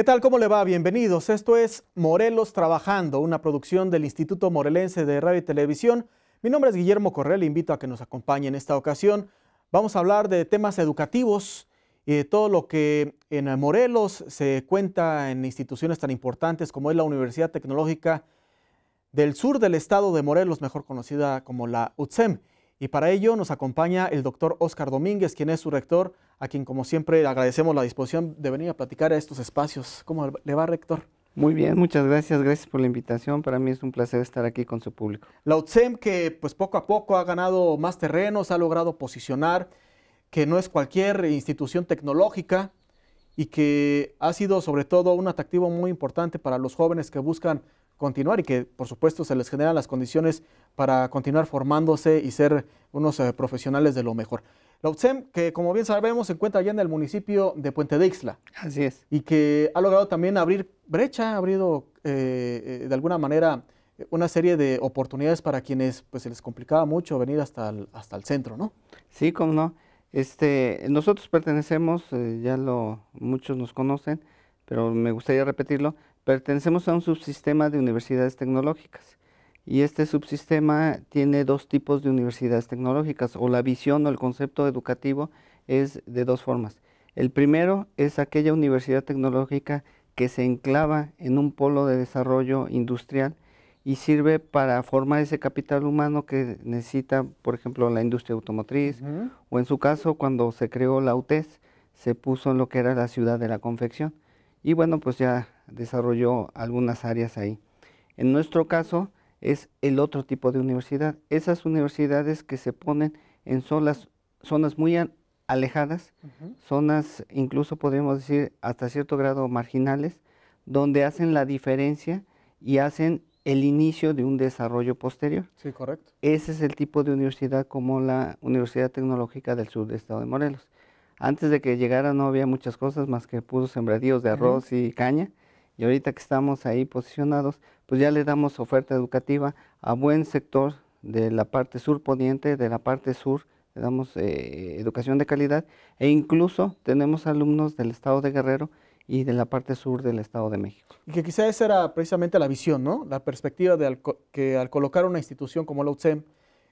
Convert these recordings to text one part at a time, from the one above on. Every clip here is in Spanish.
¿Qué tal? ¿Cómo le va? Bienvenidos. Esto es Morelos Trabajando, una producción del Instituto Morelense de Radio y Televisión. Mi nombre es Guillermo Correa, le invito a que nos acompañe en esta ocasión. Vamos a hablar de temas educativos y de todo lo que en Morelos se cuenta en instituciones tan importantes como es la Universidad Tecnológica del Sur del Estado de Morelos, mejor conocida como la UTSEM. Y para ello nos acompaña el doctor Oscar Domínguez, quien es su rector, a quien como siempre agradecemos la disposición de venir a platicar a estos espacios. ¿Cómo le va, rector? Muy bien, muchas gracias, gracias por la invitación. Para mí es un placer estar aquí con su público. La UTSEM que pues poco a poco ha ganado más terrenos, ha logrado posicionar, que no es cualquier institución tecnológica y que ha sido sobre todo un atractivo muy importante para los jóvenes que buscan continuar y que por supuesto se les generan las condiciones para continuar formándose y ser unos eh, profesionales de lo mejor. La UTSEM, que como bien sabemos se encuentra allá en el municipio de Puente de Ixla. Así es. Y que ha logrado también abrir brecha, ha abrido eh, eh, de alguna manera una serie de oportunidades para quienes pues, se les complicaba mucho venir hasta el, hasta el centro, ¿no? Sí, cómo no. Este, nosotros pertenecemos, ya lo muchos nos conocen, pero me gustaría repetirlo, Pertenecemos a un subsistema de universidades tecnológicas y este subsistema tiene dos tipos de universidades tecnológicas o la visión o el concepto educativo es de dos formas. El primero es aquella universidad tecnológica que se enclava en un polo de desarrollo industrial y sirve para formar ese capital humano que necesita, por ejemplo, la industria automotriz o en su caso cuando se creó la UTES se puso en lo que era la ciudad de la confección. Y bueno, pues ya desarrolló algunas áreas ahí. En nuestro caso es el otro tipo de universidad, esas universidades que se ponen en zonas, zonas muy alejadas, zonas incluso podríamos decir hasta cierto grado marginales, donde hacen la diferencia y hacen el inicio de un desarrollo posterior. Sí, correcto. Ese es el tipo de universidad como la Universidad Tecnológica del Sur del Estado de Morelos. Antes de que llegara no había muchas cosas más que puros sembradíos de arroz y caña, y ahorita que estamos ahí posicionados, pues ya le damos oferta educativa a buen sector de la parte sur poniente, de la parte sur, le damos eh, educación de calidad e incluso tenemos alumnos del estado de Guerrero y de la parte sur del Estado de México. Y que quizá esa era precisamente la visión, ¿no? La perspectiva de que al colocar una institución como la UTSEM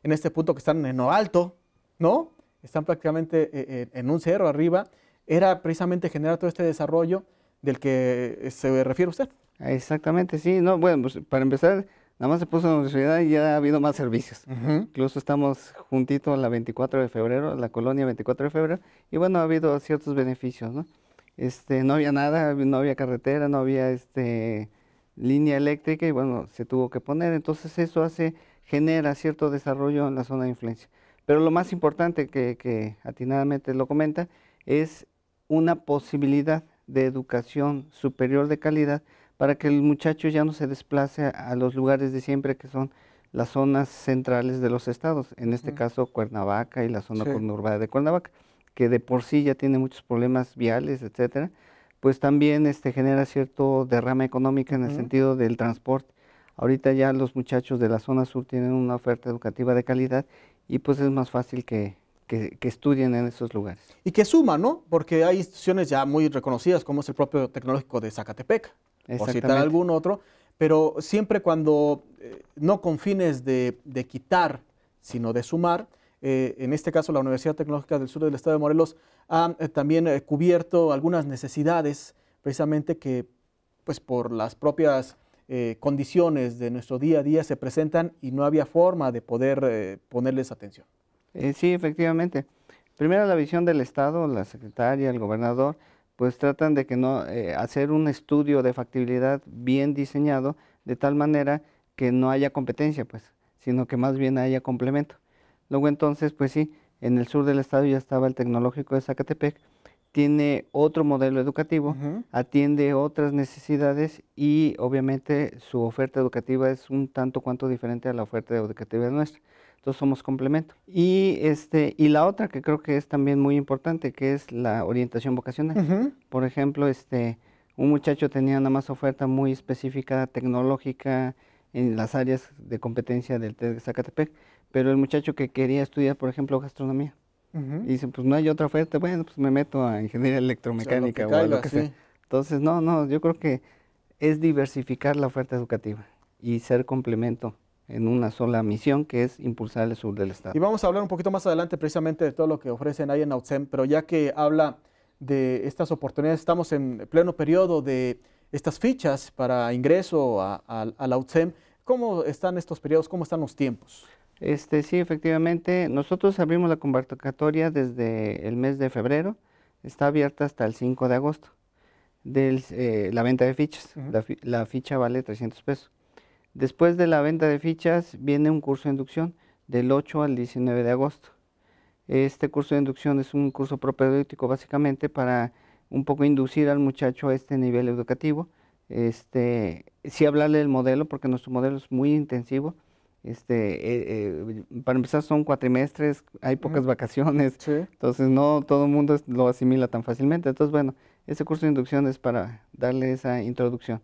en este punto que están en lo alto, ¿no? Están prácticamente eh, eh, en un cerro arriba, era precisamente generar todo este desarrollo del que eh, se refiere usted. Exactamente, sí. No, bueno, pues para empezar, nada más se puso en la universidad y ya ha habido más servicios. Incluso estamos juntitos a la 24 de febrero, la colonia 24 de febrero, y bueno, ha habido ciertos beneficios, ¿no? Este, no había nada, no había carretera, no había este, línea eléctrica y bueno, se tuvo que poner. Entonces eso hace, genera cierto desarrollo en la zona de influencia. Pero lo más importante que, que atinadamente lo comenta es una posibilidad de educación superior de calidad para que el muchacho ya no se desplace a los lugares de siempre que son las zonas centrales de los estados, en este mm. caso Cuernavaca y la zona conurbada de Cuernavaca, que de por sí ya tiene muchos problemas viales, etcétera, pues también este genera cierto derrama económica en el sentido del transporte. Ahorita ya los muchachos de la zona sur tienen una oferta educativa de calidad y pues es más fácil que que, estudien en esos lugares. Y que suman, ¿no? Porque hay instituciones ya muy reconocidas, como es el propio Tecnológico de Zacatepec, por citar algún otro, pero siempre cuando, eh, no con fines de, de, quitar, sino de sumar, eh, en este caso la Universidad Tecnológica del Sur del Estado de Morelos ha eh, también cubierto algunas necesidades, precisamente que, pues por las propias condiciones de nuestro día a día se presentan y no había forma de poder ponerles atención. Eh, sí, efectivamente. Primero la visión del Estado, la secretaria, el gobernador, pues tratan de que no eh, hacer un estudio de factibilidad bien diseñado de tal manera que no haya competencia, pues, sino que más bien haya complemento. Luego entonces, pues sí, en el sur del estado ya estaba el tecnológico de Zacatepec, tiene otro modelo educativo, atiende otras necesidades y obviamente su oferta educativa es un tanto cuanto diferente a la oferta educativa nuestra somos complemento. Y, este, y la otra que creo que es también muy importante, que es la orientación vocacional. Por ejemplo, este, un muchacho tenía nada más oferta muy específica, tecnológica, en las áreas de competencia del TED de Zacatepec, pero el muchacho que quería estudiar, por ejemplo, gastronomía, y dice, pues no hay otra oferta, bueno, pues me meto a ingeniería electromecánica o, lo que sea. Entonces, no, no, yo creo que es diversificar la oferta educativa y ser complemento en una sola misión que es impulsar el sur del estado. Y vamos a hablar un poquito más adelante precisamente de todo lo que ofrecen ahí en AUTSEM, pero ya que habla de estas oportunidades, estamos en pleno periodo de estas fichas para ingreso a, a, ¿Cómo están estos periodos? ¿Cómo están los tiempos? Este, sí, efectivamente. Nosotros abrimos la convocatoria desde el mes de febrero. Está abierta hasta el 5 de agosto. Eh, la venta de fichas. la, ficha vale 300 pesos. Después de la venta de fichas viene un curso de inducción del 8 al 19 de agosto. Este curso de inducción es un curso propedéutico básicamente para un poco inducir al muchacho a este nivel educativo. Este, sí hablarle del modelo porque nuestro modelo es muy intensivo. Este, eh, eh, para empezar son cuatrimestres, hay pocas vacaciones, entonces no todo el mundo lo asimila tan fácilmente. Entonces, bueno, este curso de inducción es para darle esa introducción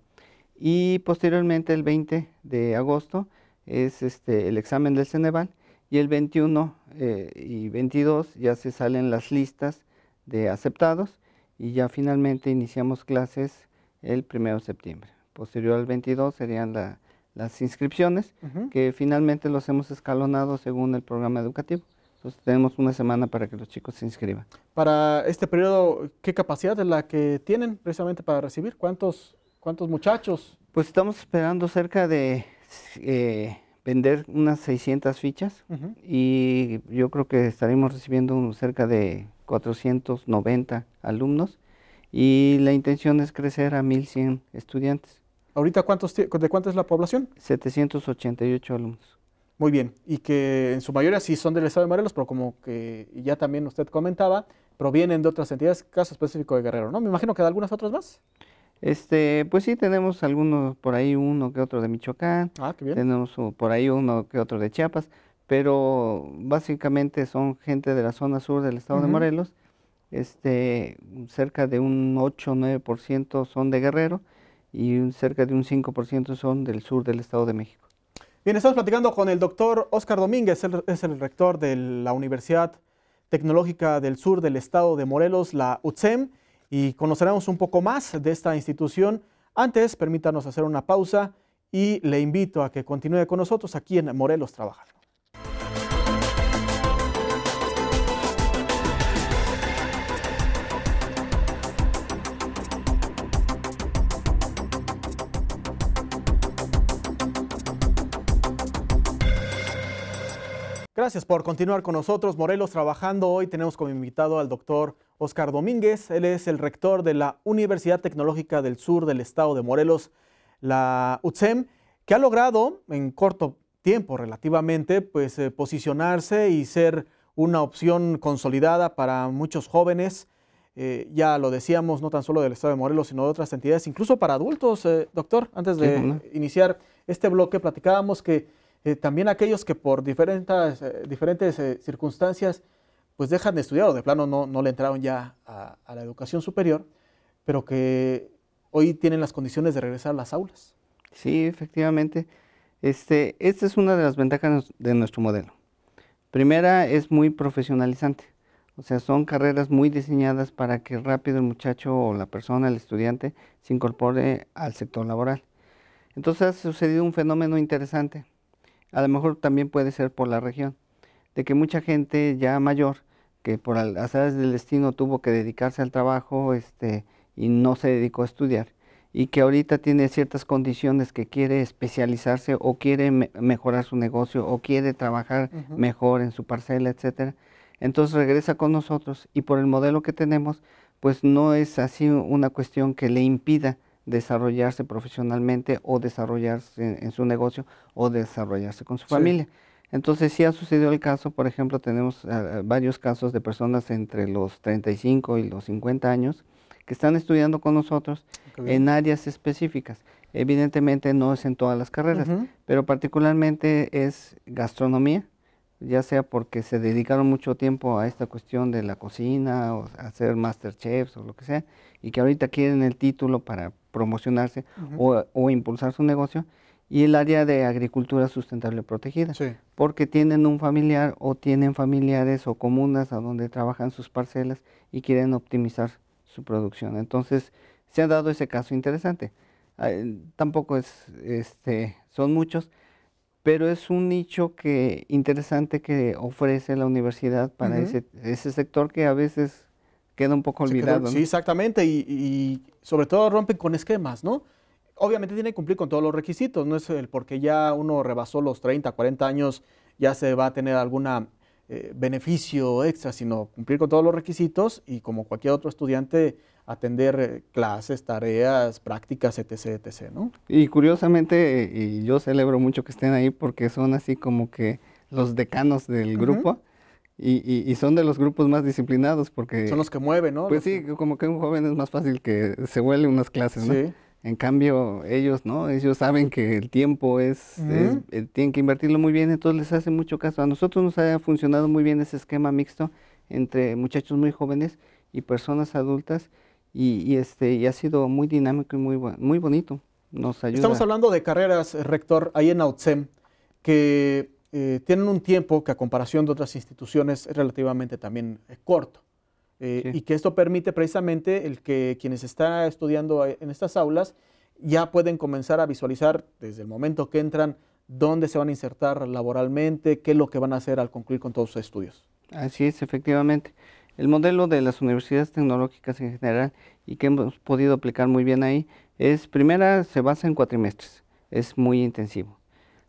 y posteriormente el 20 de agosto es este, el examen del Ceneval y el 21 eh, y 22 ya se salen las listas de aceptados y ya finalmente iniciamos clases el 1 de septiembre. Posterior al 22 serían las inscripciones que finalmente los hemos escalonado según el programa educativo. Entonces tenemos una semana para que los chicos se inscriban. Para este periodo, ¿qué capacidad es la que tienen precisamente para recibir? ¿Cuántos ¿Cuántos muchachos? Pues estamos esperando cerca de eh, vender unas 600 fichas y yo creo que estaremos recibiendo cerca de 490 alumnos y la intención es crecer a 1100 estudiantes. ¿Ahorita cuántos de cuánta es la población? 788 alumnos. Muy bien, y que en su mayoría sí son del estado de Morelos, pero como que ya también usted comentaba, provienen de otras entidades, caso específico de Guerrero, ¿no? Me imagino que de algunas otras más. Este, pues sí, tenemos algunos por ahí, uno que otro de Michoacán. Ah, tenemos por ahí uno que otro de Chiapas, pero básicamente son gente de la zona sur del estado de Morelos. Este, cerca de un 8 o 9% son de Guerrero y cerca de un 5% son del sur del estado de México. Bien, estamos platicando con el doctor Oscar Domínguez, es el rector de la Universidad Tecnológica del Sur del estado de Morelos, la UTSEM y conoceremos un poco más de esta institución. Antes, permítanos hacer una pausa y le invito a que continúe con nosotros aquí en Morelos Trabajando. Gracias por continuar con nosotros, Morelos, trabajando. Hoy tenemos como invitado al doctor Oscar Domínguez. Él es el rector de la Universidad Tecnológica del Sur del Estado de Morelos, la UTSEM, que ha logrado en corto tiempo relativamente, pues eh, posicionarse y ser una opción consolidada para muchos jóvenes. Eh, ya lo decíamos, no tan solo del Estado de Morelos, sino de otras entidades, incluso para adultos. Eh, doctor, antes de iniciar este bloque, platicábamos que eh, también aquellos que por diferentes, eh, diferentes eh, circunstancias pues dejan de estudiar o de plano no, no le entraron ya a, la educación superior, pero que hoy tienen las condiciones de regresar a las aulas. Sí, efectivamente. Este, esta es una de las ventajas de nuestro modelo. Primera, es muy profesionalizante. O sea, son carreras muy diseñadas para que rápido el muchacho o la persona, el estudiante, se incorpore al sector laboral. Entonces ha sucedido un fenómeno interesante a lo mejor también puede ser por la región, de que mucha gente ya mayor, que por azares del destino tuvo que dedicarse al trabajo este, y no se dedicó a estudiar, y que ahorita tiene ciertas condiciones que quiere especializarse o quiere mejorar su negocio o quiere trabajar mejor en su parcela, etcétera. Entonces regresa con nosotros y por el modelo que tenemos, pues no es así una cuestión que le impida desarrollarse profesionalmente o desarrollarse en, su negocio o desarrollarse con su familia. Entonces si ha sucedido el caso, por ejemplo, tenemos ah, ah, varios casos de personas entre los 35 y los 50 años que están estudiando con nosotros en áreas específicas. Evidentemente no es en todas las carreras, pero particularmente es gastronomía, ya sea porque se dedicaron mucho tiempo a esta cuestión de la cocina, o hacer master masterchefs o lo que sea, y que ahorita quieren el título para promocionarse o, impulsar su negocio, y el área de agricultura sustentable protegida, porque tienen un familiar o tienen familiares o comunas a donde trabajan sus parcelas y quieren optimizar su producción. Entonces, se ha dado ese caso interesante. Ah, eh, tampoco es, este, son muchos, pero es un nicho que interesante que ofrece la universidad para ese, ese sector que a veces queda un poco olvidado. Sí, exactamente, y, sobre todo rompen con esquemas, ¿no? Obviamente tiene que cumplir con todos los requisitos, no es el porque ya uno rebasó los 30, 40 años, ya se va a tener algún eh, beneficio extra, sino cumplir con todos los requisitos y como cualquier otro estudiante atender eh, clases, tareas, prácticas, etc., etc., ¿no? Y curiosamente, eh, y yo celebro mucho que estén ahí porque son así como que los decanos del grupo y, son de los grupos más disciplinados porque... Son los que mueven, ¿no? Pues sí, como que un joven es más fácil que se huele unas clases, ¿no? Sí. En cambio, ellos, ¿no? Ellos saben que el tiempo es, eh, tienen que invertirlo muy bien, entonces les hace mucho caso. A nosotros nos ha funcionado muy bien ese esquema mixto entre muchachos muy jóvenes y personas adultas y, este y ha sido muy dinámico y muy, muy bonito. Nos ayuda. Estamos hablando de carreras, eh, rector, ahí en Autsem, que eh, tienen un tiempo que a comparación de otras instituciones es relativamente también eh, corto. Eh, y que esto permite precisamente el que quienes están estudiando en estas aulas ya pueden comenzar a visualizar desde el momento que entran dónde se van a insertar laboralmente, qué es lo que van a hacer al concluir con todos sus estudios. Así es, efectivamente. El modelo de las universidades tecnológicas en general y que hemos podido aplicar muy bien ahí es, primera, se basa en cuatrimestres, es muy intensivo.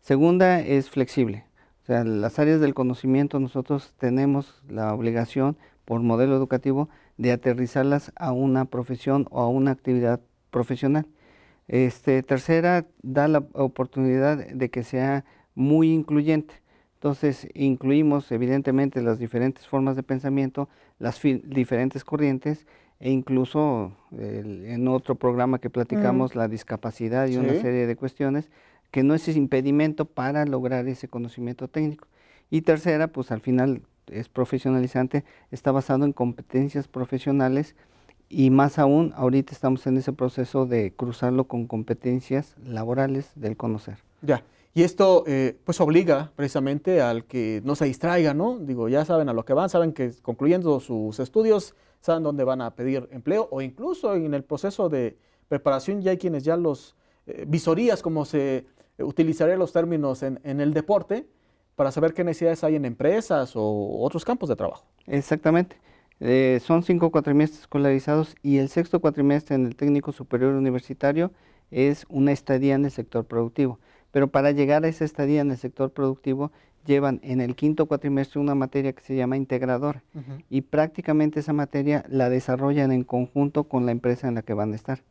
Segunda, es flexible o sea, las áreas del conocimiento nosotros tenemos la obligación por modelo educativo de aterrizarlas a una profesión o a una actividad profesional. Este, tercera, da la oportunidad de que sea muy incluyente. Entonces, incluimos evidentemente las diferentes formas de pensamiento, las diferentes corrientes e incluso en otro programa que mm. platicamos, la discapacidad y una serie de cuestiones, que no es impedimento para lograr ese conocimiento técnico. Y tercera, pues al final es profesionalizante, está basado en competencias profesionales y más aún, ahorita estamos en ese proceso de cruzarlo con competencias laborales del conocer. Ya, y esto eh, pues obliga precisamente al que no se distraiga, ¿no? Digo, ya saben a lo que van, saben que concluyendo sus estudios, saben dónde van a pedir empleo o incluso en el proceso de preparación ya hay quienes ya los eh, visorías, como se utilizaré los términos en, el deporte para saber qué necesidades hay en empresas o otros campos de trabajo. Exactamente. Eh, son cinco cuatrimestres escolarizados y el sexto cuatrimestre en el técnico superior universitario es una estadía en el sector productivo. Pero para llegar a esa estadía en el sector productivo llevan en el quinto cuatrimestre una materia que se llama integrador y prácticamente esa materia la desarrollan en conjunto con la empresa en la que van a estar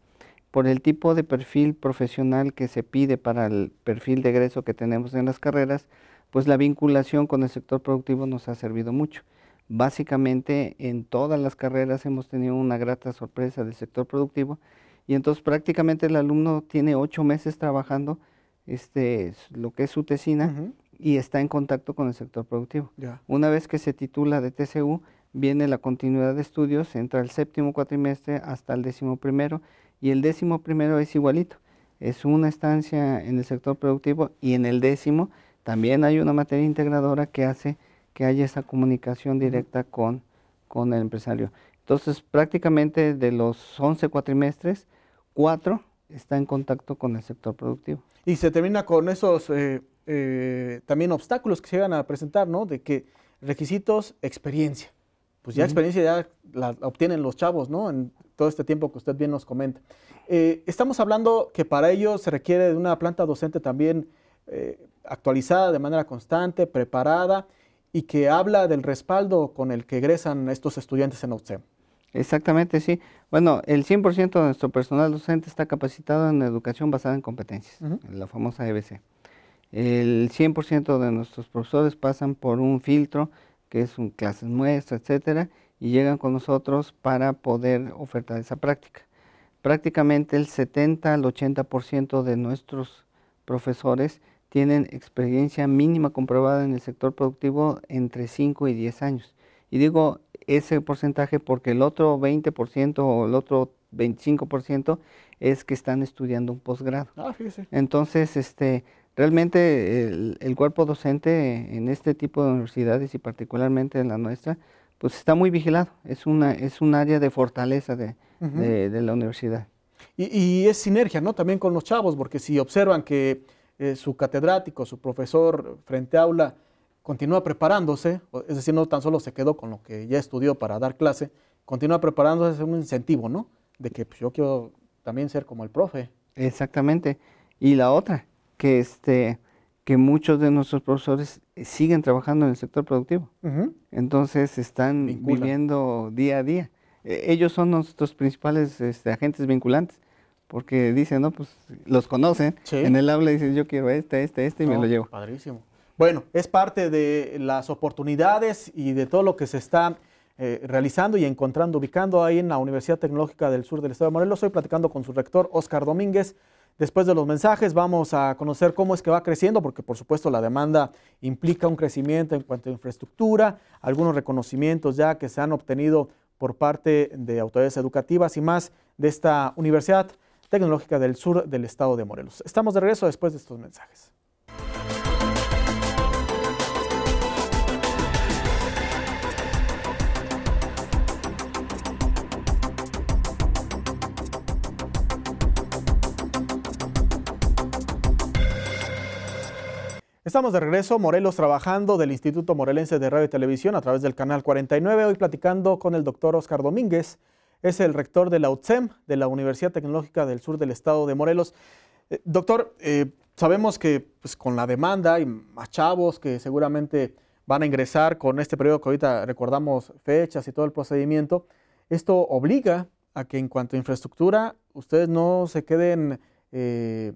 por el tipo de perfil profesional que se pide para el perfil de egreso que tenemos en las carreras, pues la vinculación con el sector productivo nos ha servido mucho. Básicamente en todas las carreras hemos tenido una grata sorpresa del sector productivo y entonces prácticamente el alumno tiene ocho meses trabajando este, lo que es su tesina y está en contacto con el sector productivo. Una vez que se titula de TCU, viene la continuidad de estudios, entra el séptimo cuatrimestre hasta el décimo primero y el décimo primero es igualito. Es una estancia en el sector productivo y en el décimo también hay una materia integradora que hace que haya esa comunicación directa con, con el empresario. Entonces, prácticamente de los 11 cuatrimestres, cuatro está en contacto con el sector productivo. Y se termina con esos eh, eh, también obstáculos que se llegan a presentar, ¿no? De que requisitos, experiencia pues ya experiencia ya la, obtienen los chavos, ¿no? En todo este tiempo que usted bien nos comenta. Eh, estamos hablando que para ello se requiere de una planta docente también eh, actualizada de manera constante, preparada y que habla del respaldo con el que egresan estos estudiantes en OTSEM. Exactamente, sí. Bueno, el 100% de nuestro personal docente está capacitado en educación basada en competencias, la famosa EBC. El 100% de nuestros profesores pasan por un filtro que es un clases muestra, etcétera, y llegan con nosotros para poder ofertar esa práctica. Prácticamente el 70 al 80% de nuestros profesores tienen experiencia mínima comprobada en el sector productivo entre 5 y 10 años. Y digo ese porcentaje porque el otro 20% o el otro 25% es que están estudiando un posgrado. Ah, Entonces, este, Realmente el, cuerpo docente en este tipo de universidades y particularmente en la nuestra, pues está muy vigilado. Es, una, es un área de fortaleza de, la universidad. Y, es sinergia, ¿no? También con los chavos, porque si observan que eh, su catedrático, su profesor frente a aula continúa preparándose, es decir, no tan solo se quedó con lo que ya estudió para dar clase, continúa preparándose es un incentivo, ¿no? De que pues, yo quiero también ser como el profe. Exactamente. Y la otra, que, este, que muchos de nuestros profesores siguen trabajando en el sector productivo. Entonces están viviendo día a día. E, ellos son nuestros principales este, agentes vinculantes, porque dicen, ¿no? Pues los conocen. En el aula dicen, yo quiero este, este, este, y me lo llevo. Padrísimo. Bueno, es parte de las oportunidades y de todo lo que se está eh, realizando y encontrando, ubicando ahí en la Universidad Tecnológica del Sur del Estado de Morelos. Estoy platicando con su rector, Oscar Domínguez. Después de los mensajes vamos a conocer cómo es que va creciendo, porque por supuesto la demanda implica un crecimiento en cuanto a infraestructura, algunos reconocimientos ya que se han obtenido por parte de autoridades educativas y más de esta Universidad Tecnológica del Sur del Estado de Morelos. Estamos de regreso después de estos mensajes. Estamos de regreso, Morelos trabajando del Instituto Morelense de Radio y Televisión a través del canal 49, hoy platicando con el doctor Oscar Domínguez, es el rector de la UTSEM, de la Universidad Tecnológica del Sur del Estado de Morelos. Eh, doctor, eh, sabemos que pues, con la demanda y más chavos que seguramente van a ingresar con este periodo que ahorita recordamos fechas y todo el procedimiento, esto obliga a que en cuanto a infraestructura ustedes no se queden eh,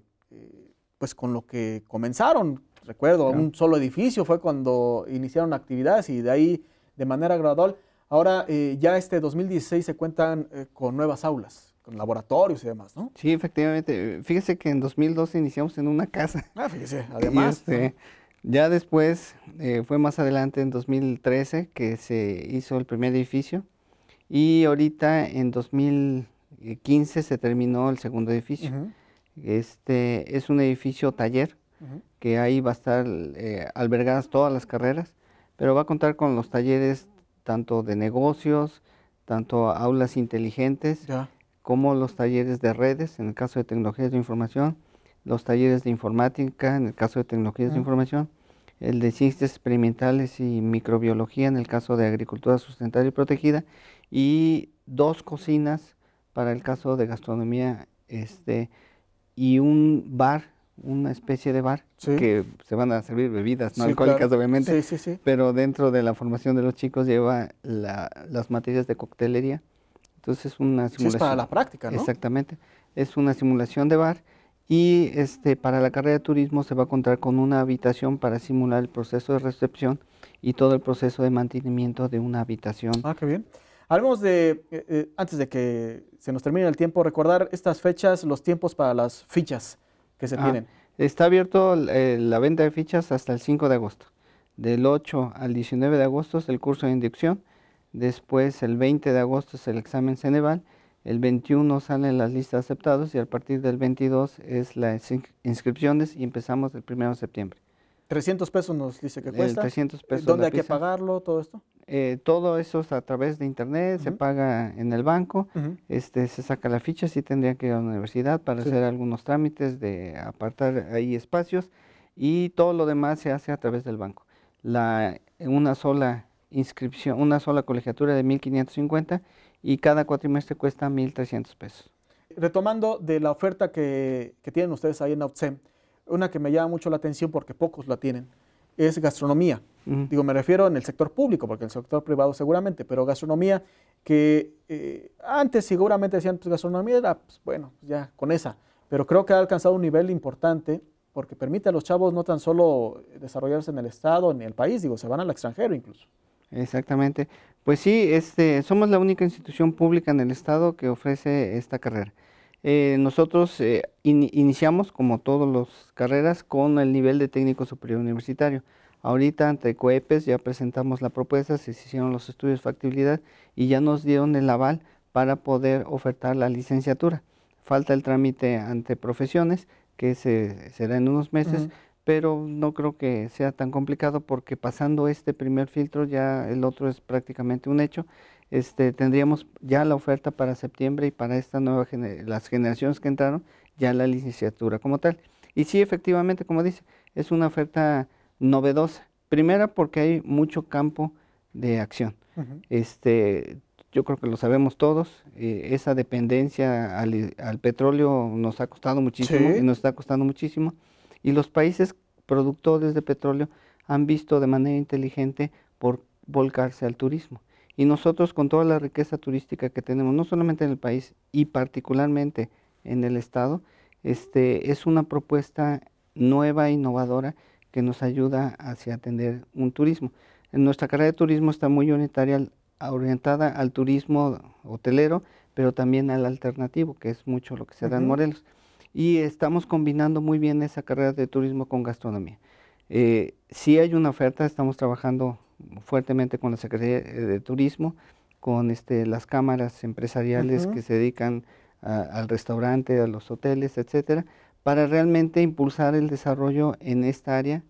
pues con lo que comenzaron, recuerdo, un solo edificio fue cuando iniciaron actividades y de ahí de manera gradual. Ahora eh, ya este 2016 se cuentan eh, con nuevas aulas, con laboratorios y demás, ¿no? Sí, efectivamente. Fíjese que en 2012 iniciamos en una casa. Ah, fíjese, además. Este, ya después, eh, fue más adelante en 2013 que se hizo el primer edificio y ahorita en 2015 se terminó el segundo edificio. Este es un edificio taller que ahí va a estar eh, albergadas todas las carreras, pero va a contar con los talleres tanto de negocios, tanto aulas inteligentes, como los talleres de redes, en el caso de tecnologías de información, los talleres de informática, en el caso de tecnologías de mm. información, el de ciencias experimentales y microbiología, en el caso de agricultura sustentable y protegida, y dos cocinas para el caso de gastronomía, este, y un bar una especie de bar que se van a servir bebidas no alcohólicas obviamente, pero dentro de la formación de los chicos lleva las materias de coctelería. Entonces una simulación. es para la práctica, Exactamente. Es una simulación de bar y este para la carrera de turismo se va a encontrar con una habitación para simular el proceso de recepción y todo el proceso de mantenimiento de una habitación. Ah, qué bien. Hablemos de, eh, eh, antes de que se nos termine el tiempo, recordar estas fechas, los tiempos para las fichas que se piden. está abierto eh, la venta de fichas hasta el 5 de agosto. Del 8 al 19 de agosto es el curso de inducción. Después el 20 de agosto es el examen Ceneval. El 21 salen las listas aceptadas y a partir del 22 es las inscripciones y empezamos el 1 de septiembre. 300 pesos nos dice que cuesta. 300 pesos. ¿Dónde hay que pagarlo, todo esto? Eh, todo eso es a través de internet, se paga en el banco, este, se saca la ficha, sí tendría que ir a la universidad para hacer algunos trámites de apartar ahí espacios y todo lo demás se hace a través del banco. La, una sola inscripción, una sola colegiatura de 1.550 y cada cuatrimestre cuesta 1.300 pesos. Retomando de la oferta que, tienen ustedes ahí en Autsem, una que me llama mucho la atención porque pocos la tienen, es gastronomía. Digo, me refiero en el sector público, porque el sector privado seguramente, pero gastronomía que eh, antes seguramente decían, pues gastronomía era, pues, bueno, pues, ya con esa, pero creo que ha alcanzado un nivel importante porque permite a los chavos no tan solo desarrollarse en el Estado, ni en el país, digo, se van al extranjero incluso. Exactamente. Pues sí, este, somos la única institución pública en el Estado que ofrece esta carrera. Eh, nosotros eh, iniciamos, como todas las carreras, con el nivel de técnico superior universitario. Ahorita ante COEPES ya presentamos la propuesta, se hicieron los estudios de factibilidad y ya nos dieron el aval para poder ofertar la licenciatura. Falta el trámite ante profesiones, que se, será en unos meses, pero no creo que sea tan complicado porque pasando este primer filtro ya el otro es prácticamente un hecho. Este, tendríamos ya la oferta para septiembre y para esta nueva las generaciones que entraron ya la licenciatura como tal. Y sí, efectivamente, como dice, es una oferta novedosa. Primera porque hay mucho campo de acción. Este, yo creo que lo sabemos todos, eh, esa dependencia al, petróleo nos ha costado muchísimo y nos está costando muchísimo. Y los países productores de petróleo han visto de manera inteligente por volcarse al turismo. Y nosotros con toda la riqueza turística que tenemos, no solamente en el país y particularmente en el Estado, este, es una propuesta nueva, e innovadora, que nos ayuda hacia atender un turismo. En nuestra carrera de turismo está muy unitaria, orientada al turismo hotelero, pero también al alternativo, que es mucho lo que se da en Morelos y estamos combinando muy bien esa carrera de turismo con gastronomía. Eh, si hay una oferta, estamos trabajando fuertemente con la Secretaría eh, de Turismo, con este, las cámaras empresariales que se dedican al restaurante, a los hoteles, etcétera, para realmente impulsar el desarrollo en esta área,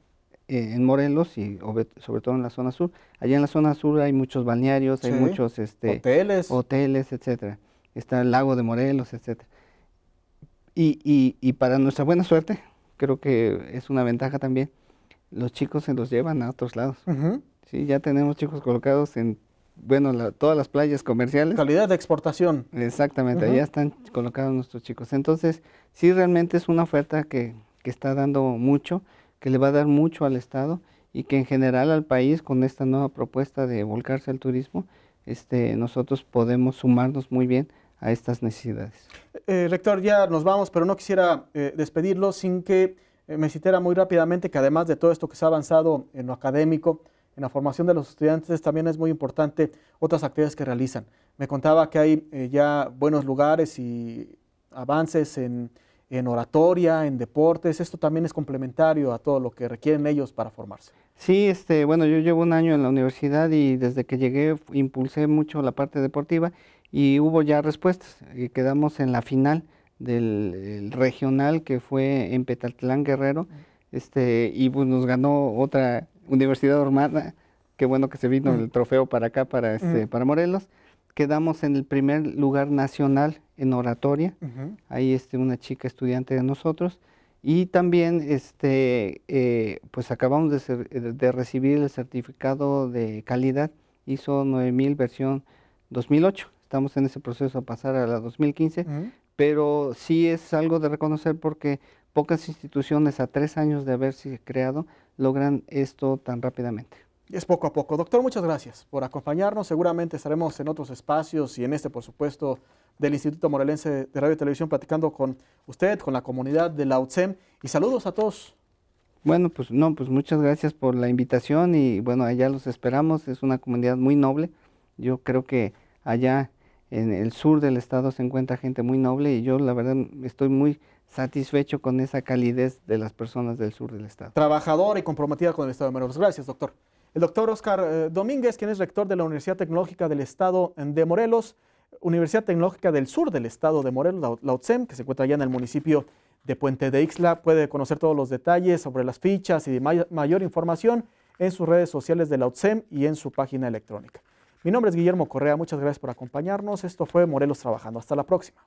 eh, en Morelos y sobre todo en la zona sur. Allá en la zona sur hay muchos balnearios, hay muchos este, hoteles. hoteles, etcétera. Está el lago de Morelos, etcétera. Y, y, y, para nuestra buena suerte, creo que es una ventaja también, los chicos se los llevan a otros lados. Sí, ya tenemos chicos colocados en, bueno, todas las playas comerciales. Calidad de exportación. Exactamente, ya allá están colocados nuestros chicos. Entonces, sí, realmente es una oferta que, está dando mucho, que le va a dar mucho al Estado y que en general al país con esta nueva propuesta de volcarse al turismo, este, nosotros podemos sumarnos muy bien a estas necesidades. Eh, rector, ya nos vamos, pero no quisiera eh, despedirlo sin que eh, me citara muy rápidamente que además de todo esto que se ha avanzado en lo académico, en la formación de los estudiantes también es muy importante otras actividades que realizan. Me contaba que hay eh, ya buenos lugares y avances en, en oratoria, en deportes. Esto también es complementario a todo lo que requieren ellos para formarse. Sí, este, bueno, yo llevo un año en la universidad y desde que llegué impulsé mucho la parte deportiva y hubo ya respuestas. Y eh, quedamos en la final del regional que fue en Petatlán Guerrero este, y pues nos ganó otra universidad hermana. Qué bueno que se vino el trofeo para acá, para, este, para Morelos. Quedamos en el primer lugar nacional en oratoria. Ahí este, una chica estudiante de nosotros. Y también, este, eh, pues acabamos de, eh, de, recibir el certificado de calidad ISO 9000 versión 2008 estamos en ese proceso a pasar a la 2015, pero sí es algo de reconocer porque pocas instituciones a tres años de haberse creado logran esto tan rápidamente. Es poco a poco. Doctor, muchas gracias por acompañarnos. Seguramente estaremos en otros espacios y en este, por supuesto, del Instituto Morelense de Radio y Televisión platicando con usted, con la comunidad de la UTSEM. Y saludos a todos. Bueno, pues no, pues muchas gracias por la invitación y bueno, allá los esperamos. Es una comunidad muy noble. Yo creo que allá en el sur del estado se encuentra gente muy noble y yo la verdad estoy muy satisfecho con esa calidez de las personas del sur del estado. Trabajador y comprometida con el estado de Morelos. Gracias, doctor. El doctor Oscar eh, Domínguez, quien es rector de la Universidad Tecnológica del Estado eh, de Morelos, Universidad Tecnológica del Sur del Estado de Morelos, la UTSEM, que se encuentra allá en el municipio de Puente de Ixla. Puede conocer todos los detalles sobre las fichas y mayor información en sus redes sociales de la UTSEM y en su página electrónica. Mi nombre es Guillermo Correa, muchas gracias por acompañarnos. Esto fue Morelos Trabajando. Hasta la próxima.